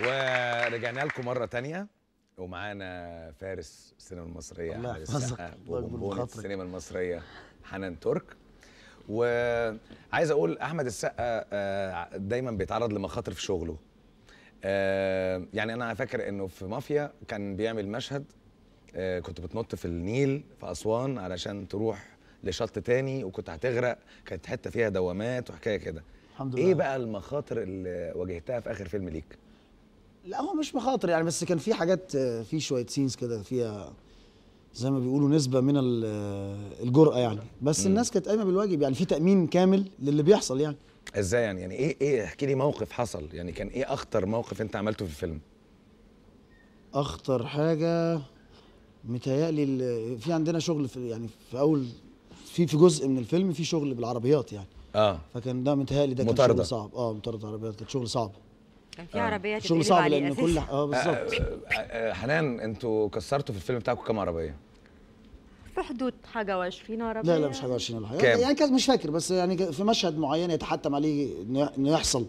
ورجعنا لكم مره تانية ومعانا فارس السينما المصريه الله يحفظك السينما المصريه حنان ترك وعايز اقول احمد السقا آه، آه، دايما بيتعرض لمخاطر في شغله آه، يعني انا فاكر انه في مافيا كان بيعمل مشهد كنت بتنط في النيل في اسوان علشان تروح لشط تاني وكنت هتغرق كانت حته فيها دوامات وحكايه كده الحمد إيه لله ايه بقى المخاطر اللي واجهتها في اخر فيلم ليك لا هو مش مخاطر يعني بس كان في حاجات آه، في شويه سينز كده فيها زي ما بيقولوا نسبه من آه، الجرأه يعني بس مم. الناس كانت قايمه بالواجب يعني في تامين كامل للي بيحصل يعني ازاي يعني يعني ايه ايه احكي لي موقف حصل يعني كان ايه اخطر موقف انت عملته في الفيلم اخطر حاجه متهيألي في عندنا شغل في يعني في اول في في جزء من الفيلم في شغل بالعربيات يعني اه فكان ده متهيألي ده كان شغل صعب اه مطارده عربيات كان شغل صعب كان في آه. عربيه شغل صعب لان كل اه بالظبط آه، آه، حنان انتوا كسرتوا في الفيلم بتاعكم كام عربيه؟ في حدود حاجه و20 عربيه لا لا مش حاجه و20 ولا يعني مش فاكر بس يعني في مشهد معين يتحتم عليه انه يحصل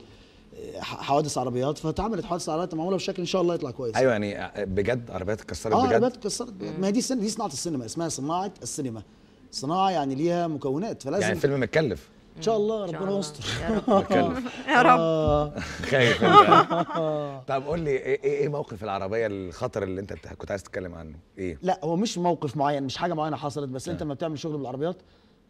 حوادث عربيات فاتعملت حوادث عربيات معموله بشكل ان شاء الله يطلع كويس ايوه يعني بجد عربيات اتكسرت بجد اه عربيات اتكسرت ما هي دي دي صناعه السينما اسمها صناعه السينما صناعه يعني ليها مكونات فلازم يعني الفيلم متكلف ان شاء الله ربنا يستر يا رب خايف طب قول لي إيه،, ايه ايه موقف العربيه الخطر اللي انت كنت عايز تتكلم عنه ايه لا هو مش موقف معين مش حاجه معينه حصلت بس انت آه. لما بتعمل شغل بالعربيات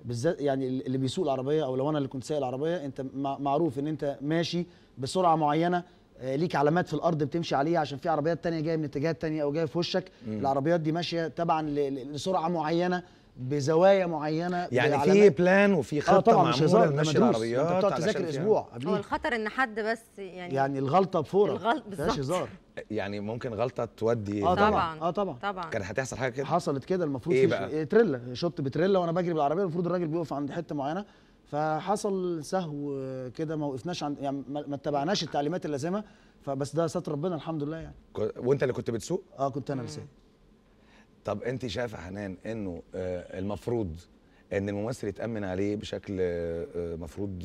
بالذات يعني اللي بيسوق العربيه او لو انا اللي كنت سايق العربيه انت معروف ان انت ماشي بسرعه معينه آه، ليك علامات في الارض بتمشي عليها عشان في عربيات تانية جايه من اتجاهات تانية او جايه في وشك العربيات دي ماشيه تبعا لسرعه معينه بزوايا معينه يعني في بلان وفي آه، خطه آه طبعا مش هزار العربيات انت بتقعد تذاكر اسبوع قبليه هو الخطر ان حد بس يعني يعني الغلطه بفوره الغلط بالظبط هزار يعني ممكن غلطه تودي اه طبعا اه طبعا طبعا كان هتحصل حاجه كده حصلت كده المفروض إيه بقى؟ تريلا شط بتريلا وانا بجري بالعربيه المفروض الراجل بيقف عند حته معينه فحصل سهو كده ما وقفناش عند يعني ما اتبعناش التعليمات اللازمه فبس ده ستر ربنا الحمد لله يعني وانت اللي كنت بتسوق؟ اه كنت انا اللي سايق طب انت شايفه حنان انه آه، المفروض ان الممثل يتامن عليه بشكل آه، آه، مفروض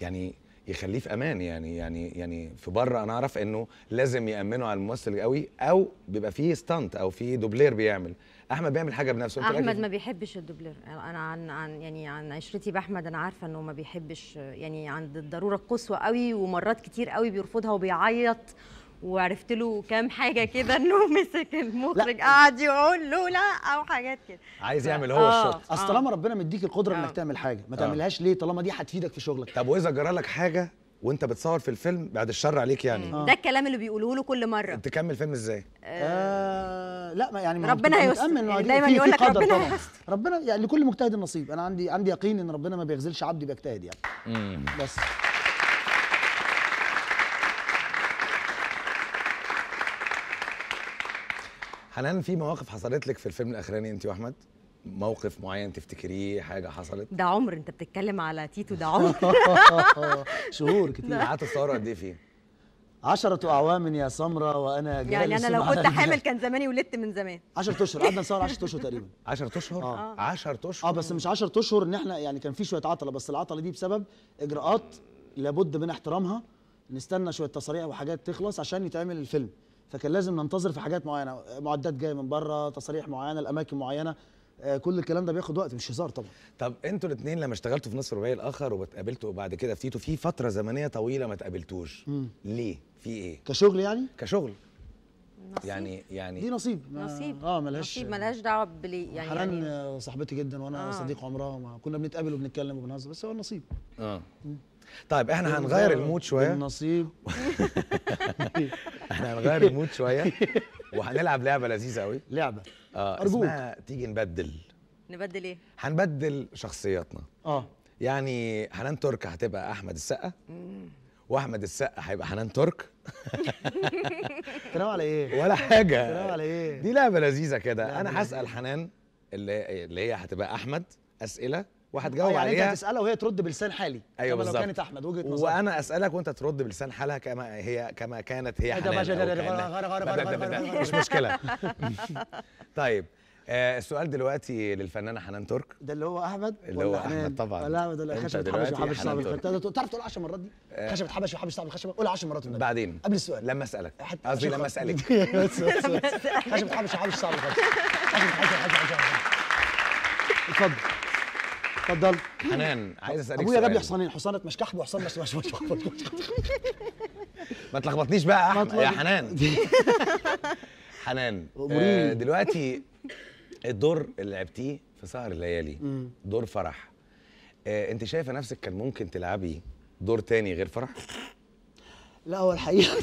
يعني يخليه في امان يعني يعني يعني في بره انا اعرف انه لازم يامنوا على الممثل قوي او بيبقى فيه ستانت او فيه دوبلير بيعمل احمد بيعمل حاجه بنفسه احمد إيه؟ ما بيحبش الدوبلير انا عن, عن يعني عن عشرتي باحمد انا عارفه انه ما بيحبش يعني عند الضروره القصوى قوي ومرات كتير قوي بيرفضها وبيعيط وعرفت له كام حاجه كده انه مسك المخرج قعد يقول له لا او حاجات كده عايز يعمل هو آه آه اصل آه. طالما ربنا مديك القدره آه انك تعمل حاجه ما تعملهاش ليه طالما دي هتفيدك في شغلك طب واذا جرى لك حاجه وانت بتصور في الفيلم بعد الشر عليك يعني آه. ده الكلام اللي بيقوله له كل مره تكمل فيلم ازاي آه لا ما يعني ما ربنا هيستر يعني دايما يقول لك ربنا هيستر ربنا يعني لكل مجتهد نصيب انا عندي عندي يقين ان ربنا ما بيغزلش عبد بيجتهد يعني بس حنان في مواقف حصلت لك في الفيلم الاخراني انت واحمد موقف معين تفتكريه حاجه حصلت ده عمر انت بتتكلم على تيتو ده عمر شهور كتير قعدت الثوره قد ايه فيه عشرة أعوام يا سمرة وأنا جالس يعني أنا لو كنت حامل كان زماني ولدت من زمان 10 أشهر قعدنا نصور 10 أشهر تقريبا 10 أشهر؟ اه 10 آه. أشهر اه بس مش 10 أشهر إن إحنا يعني كان في شوية عطلة بس العطلة دي بسبب إجراءات لابد من احترامها نستنى شوية تصاريح وحاجات تخلص عشان يتعمل الفيلم فكان لازم ننتظر في حاجات معينه معدات جايه من بره تصاريح معينه الاماكن معينه آه، كل الكلام ده بياخد وقت مش هزار طبعا طب انتوا الاثنين لما اشتغلتوا في نصر الرباعي الاخر واتقابلتوا بعد كده في تيتو في فتره زمنيه طويله ما اتقابلتوش ليه في ايه كشغل يعني كشغل نصيب. يعني يعني دي نصيب ما نصيب اه ملهاش نصيب ملهاش دعوه بلي يعني حنان يعني صاحبتي جدا وانا آه. صديق عمرها ما كنا بنتقابل وبنتكلم وبنهزر بس هو النصيب اه طيب احنا هنغير المود شويه النصيب احنا هنغير المود شويه وهنلعب لعبه لذيذه قوي لعبه اه أرجوك. اسمها تيجي نبدل نبدل ايه هنبدل شخصياتنا اه يعني حنان ترك هتبقى احمد السقا واحمد السقا هيبقى حنان ترك تنام على ايه ولا حاجه تنام على ايه دي لعبه لذيذه كده انا هسال حنان اللي اللي هي هتبقى احمد اسئله وهتجاوب يعني عليها يعني انت هتسالها وهي ترد بلسان حالي ايوه بالظبط لو كانت احمد وجهه نظرك وانا اسالك وانت ترد بلسان حالها كما هي كما كانت هي إيه حنان مش مشكله طيب آه السؤال دلوقتي للفنانه حنان ترك ده اللي هو احمد اللي هو احمد طبعا ولا احمد ولا خشبه حبش آه. وحبش صعب تعرف تقول 10 مرات دي خشبه حبش وحبش صعب الخشبه قول 10 مرات بعدين قبل السؤال لما اسالك قصدي لما اسالك خشبه حبش وحبش صعب الخشبه اتفضل اتفضل حنان عايز اسالك ابويا جاب لي حصانين حصانه مشكحب وحصان مش مش مش ما تلخبطنيش بقى يا احمد يا حنان حنان آه، دلوقتي الدور اللي لعبتيه في سهر الليالي مم. دور فرح آه، انت شايفه نفسك كان ممكن تلعبي دور تاني غير فرح لا هو الحقيقه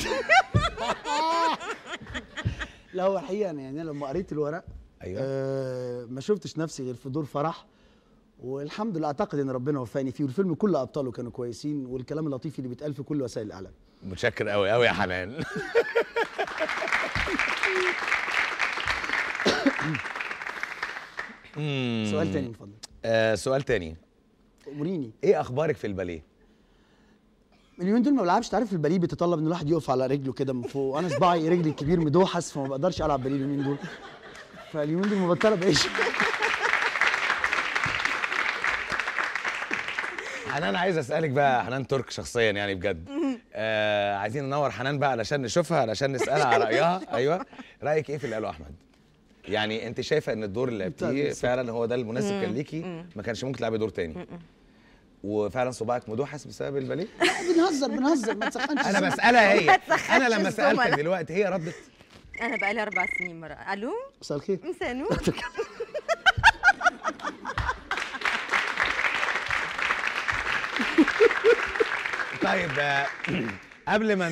لا هو الحقيقه يعني انا لما قريت الورق ايوه آه ما شفتش نفسي غير في دور فرح والحمد لله اعتقد ان ربنا وفقني فيه والفيلم كل ابطاله كانوا كويسين والكلام اللطيف اللي بيتقال في كل وسائل الاعلام متشكر قوي قوي يا حنان سؤال تاني من فضلك آه سؤال تاني امريني ايه اخبارك في الباليه اليومين دول ما بلعبش تعرف الباليه بيتطلب ان الواحد يقف على رجله كده من فوق انا صباعي رجلي الكبير مدوحس فما بقدرش العب باليه اليومين دول فاليومين دول مبطله بعيش حنان عايز اسالك بقى حنان ترك شخصيا يعني بجد آه عايزين ننور حنان بقى علشان نشوفها علشان نسالها على رايها ايوه رايك ايه في اللي قاله احمد يعني انت شايفه ان الدور اللي لعبتيه فعلا هو ده المناسب كان ليكي ما كانش ممكن تلعبي دور تاني وفعلا صباعك مدوحس بسبب الباليه بنهزر بنهزر ما تسخنش انا بسالها هي انا لما سالتك دلوقتي هي ردت انا بقالي اربع سنين مره الو مساء الخير مسانو طيب آه، قبل ما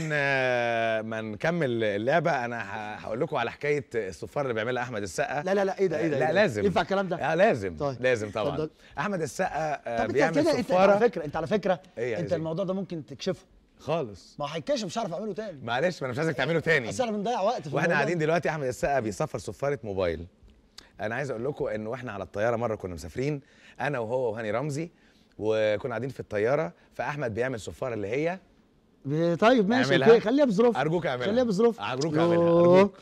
ما نكمل اللعبه انا هقول لكم على حكايه الصفار اللي بيعملها احمد السقا لا لا لا ايه ده ايه ده لا إيه لازم ينفع الكلام ده؟ آه، لازم طيب. لازم طبعا طب احمد السقا آه، طب بيعمل كده انت على فكره انت على فكره إيه انت الموضوع ده ممكن تكشفه خالص ما هيتكشف مش هعرف اعمله تاني معلش ما انا مش عايزك تعمله تاني بس احنا بنضيع وقت في واحنا قاعدين دلوقتي احمد السقا بيصفر صفاره موبايل انا عايز اقول لكم ان واحنا على الطياره مره كنا مسافرين انا وهو وهاني رمزي وكنا قاعدين في الطياره فاحمد بيعمل صفاره اللي هي طيب ماشي اوكي خليها بظروف ارجوك اعملها خليها بظروف ارجوك اعملها ارجوك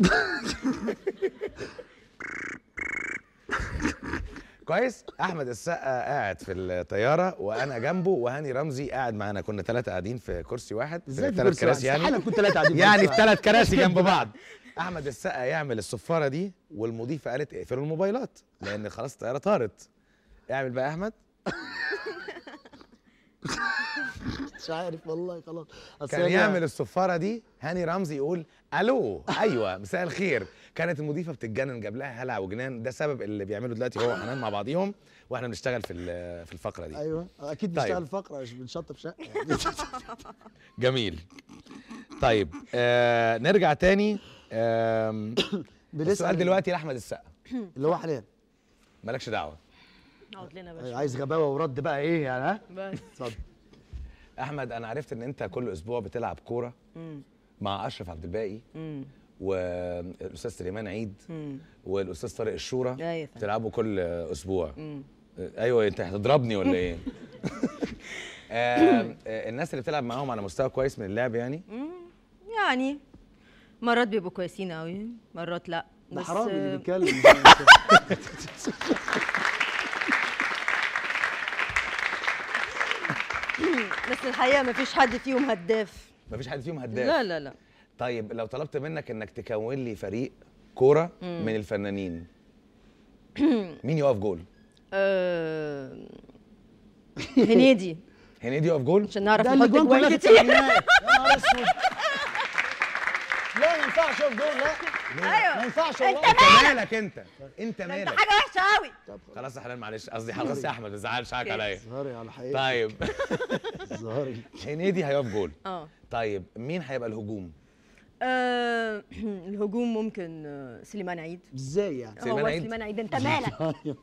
كويس احمد السقا قاعد في الطياره وانا جنبه وهاني رمزي قاعد معانا كنا ثلاثه قاعدين في كرسي واحد ازاي في ثلاث كراسي يعني احنا كنا ثلاثه قاعدين يعني في ثلاث كراسي جنب بعض احمد السقا يعمل الصفاره دي والمضيفه قالت اقفلوا الموبايلات لان خلاص الطياره طارت اعمل بقى احمد مش عارف والله خلاص كان يعمل الصفاره دي هاني رمزي يقول الو ايوه مساء الخير كانت المضيفه بتتجنن جاب لها هلع وجنان ده سبب اللي بيعمله دلوقتي هو وحنان مع بعضيهم واحنا بنشتغل في في الفقره دي ايوه اكيد بنشتغل طيب. فقره مش بنشطب شقه جميل طيب آه نرجع تاني آه السؤال دلوقتي لاحمد السقا اللي هو حاليا مالكش دعوه نقعد لنا بس عايز غباوه ورد بقى ايه يعني ها؟ بس اتفضل احمد انا عرفت ان انت كل اسبوع بتلعب كوره مع اشرف عبد الباقي والاستاذ سليمان عيد والاستاذ طارق الشورى أيوة، بتلعبوا كل اسبوع مم. ايوه انت هتضربني ولا ايه آه الناس اللي بتلعب معاهم على مستوى كويس من اللعب يعني مم. يعني مرات بيبقوا كويسين قوي مرات لا ده حرامي اللي بيتكلم بس الحقيقه ما فيش حد فيهم هداف ما فيش حد فيهم هداف لا لا لا طيب لو طلبت منك انك تكون لي فريق كوره من الفنانين مين يقف جول؟ آه، هنيدي هنيدي يقف جول؟ عشان نعرف نحط جول كتير لا ما ينفعش يقف جول لا ايوه ما ينفعش والله انت مالك انت انت مالك انت حاجه وحشه قوي طب خلاص يا حلال معلش قصدي خلاص يا احمد ما تزعلش حقك عليا ظهري على حقيقتك طيب ظهري هنيدي هيقف جول اه طيب مين هيبقى الهجوم؟ آه الهجوم ممكن آه، سليمان عيد ازاي يعني؟ سليمان هو عيد؟ سليمان عيد انت مالك طيب،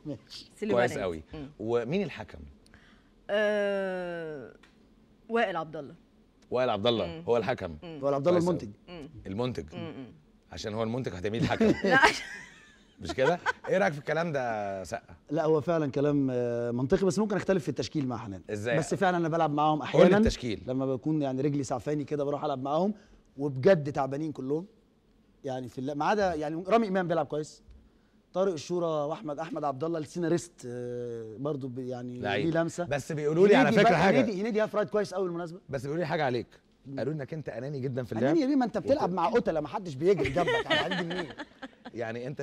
سليمان كويس قوي ومين الحكم؟ آه وائل عبد الله وائل عبد الله هو الحكم وائل عبد الله المنتج المنتج عشان هو المنتج هتميل الحكم مش كده ايه رايك في الكلام ده سقا لا هو فعلا كلام آه، منطقي بس ممكن اختلف في التشكيل مع حنان ازاي بس فعلا انا بلعب معاهم احيانا قول التشكيل لما بكون يعني رجلي سعفاني كده بروح العب معاهم وبجد تعبانين كلهم يعني في ما عدا يعني رامي امام بيلعب كويس طارق الشورى واحمد احمد عبد الله السيناريست آه، برضو يعني ليه لمسه بس بيقولوا لي على فكره حاجه هنيدي هنيدي فرايد كويس قوي بالمناسبه بس بيقولوا لي حاجه عليك قالوا انك انت اناني جدا في اللعب اناني ليه ما انت بتلعب وت... مع قتله ما حدش بيجري جنبك على عندي منين يعني انت